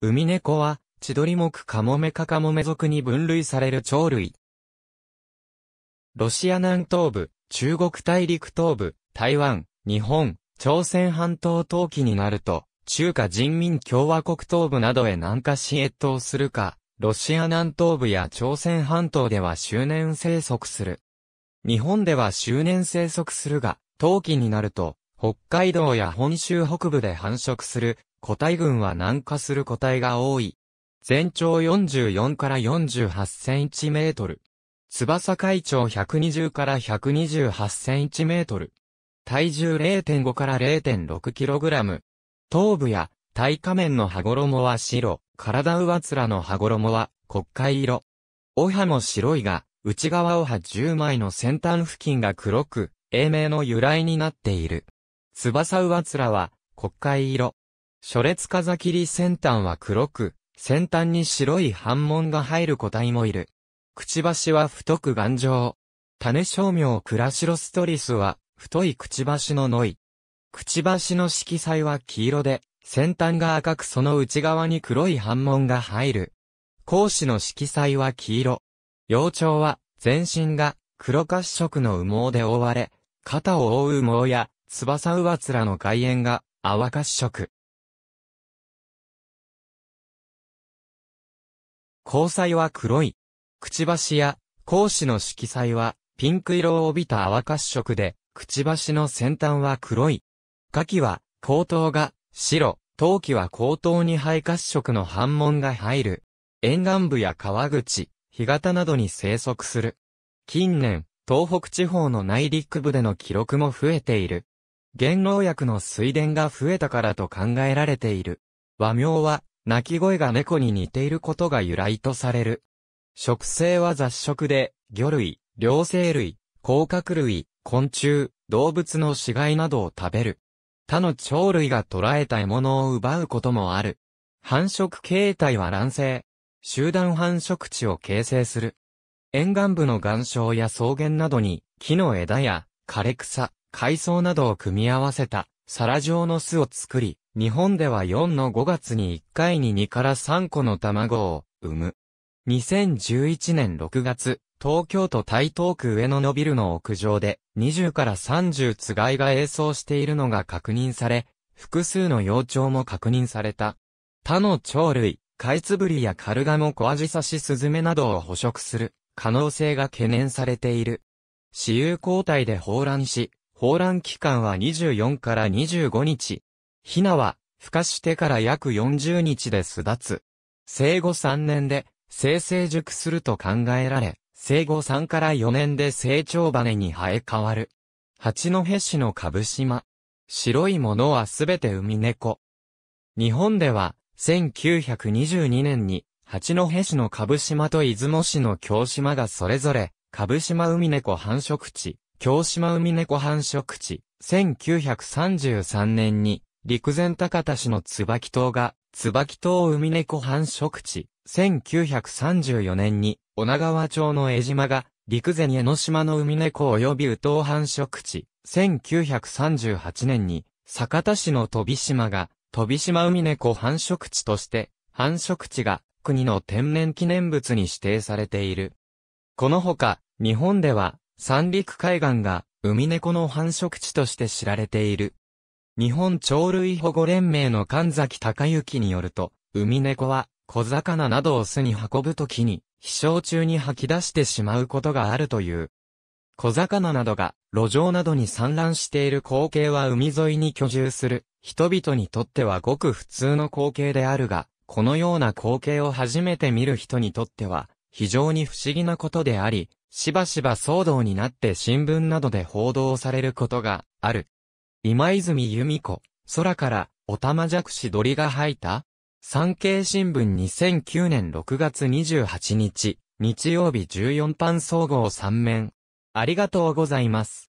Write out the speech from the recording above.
ウミネコは、千鳥目カモメカカモメ属に分類される鳥類。ロシア南東部、中国大陸東部、台湾、日本、朝鮮半島冬季になると、中華人民共和国東部などへ南下し越冬するか、ロシア南東部や朝鮮半島では周年生息する。日本では周年生息するが、冬季になると、北海道や本州北部で繁殖する個体群は南下する個体が多い。全長44から48センチメートル。翼海長120から128センチメートル。体重0.5から0.6キログラム。頭部や体下面の羽衣は白、体上面の羽衣は黒海色。お葉も白いが、内側お葉。10枚の先端付近が黒く、英名の由来になっている。翼上面は黒海色。初列風切り先端は黒く、先端に白い反紋が入る個体もいる。くちばしは太く頑丈。種照明クラシロストリスは、太いくちばしのノイ。くちばしの色彩は黄色で、先端が赤くその内側に黒い反紋が入る。講師の色彩は黄色。幼鳥は、全身が黒褐色の羽毛で覆われ、肩を覆う羽毛や、翼上つらの外縁が泡褐色。光彩は黒い。くちばしや、講子の色彩は、ピンク色を帯びた泡褐色で、くちばしの先端は黒い。下記は、口頭が、白、陶器は口頭に肺褐色の反紋が入る。沿岸部や川口、干潟などに生息する。近年、東北地方の内陸部での記録も増えている。元老薬の水田が増えたからと考えられている。和名は、鳴き声が猫に似ていることが由来とされる。食性は雑食で、魚類、両生類、甲殻類、昆虫、動物の死骸などを食べる。他の鳥類が捕らえた獲物を奪うこともある。繁殖形態は卵生。集団繁殖地を形成する。沿岸部の岩礁や草原などに、木の枝や枯れ草、海藻などを組み合わせた、皿状の巣を作り、日本では4の5月に1回に2から3個の卵を産む。2011年6月、東京都台東区上野のビルの屋上で20から30つがいが栄装しているのが確認され、複数の幼鳥も確認された。他の鳥類、カイツブリやカルガモコアジサシスズメなどを捕食する可能性が懸念されている。私有交代で放卵し、放卵期間は24から25日、ヒナは、孵化してから約40日で巣立つ。生後3年で、生成熟すると考えられ、生後3から4年で成長羽に生え変わる。八戸市の株島。白いものはすべて海猫。日本では、1922年に、八戸市の株島と出雲市の京島がそれぞれ、株島海猫繁殖地、京島海猫繁殖地、1933年に、陸前高田市の椿島が、椿島海猫繁殖地、1934年に、女川町の江島が、陸前江ノ島の海猫及び宇島繁殖地、1938年に、酒田市の飛島が、飛島海猫繁殖地として、繁殖地が国の天然記念物に指定されている。このほか、日本では、三陸海岸が海猫の繁殖地として知られている。日本鳥類保護連盟の神崎隆之によると、海猫は小魚などを巣に運ぶときに、飛翔中に吐き出してしまうことがあるという。小魚などが路上などに散乱している光景は海沿いに居住する人々にとってはごく普通の光景であるが、このような光景を初めて見る人にとっては非常に不思議なことであり、しばしば騒動になって新聞などで報道されることがある。今泉由美子、空から、おたまじゃくし鳥が吐いた産経新聞2009年6月28日、日曜日14番総合3面。ありがとうございます。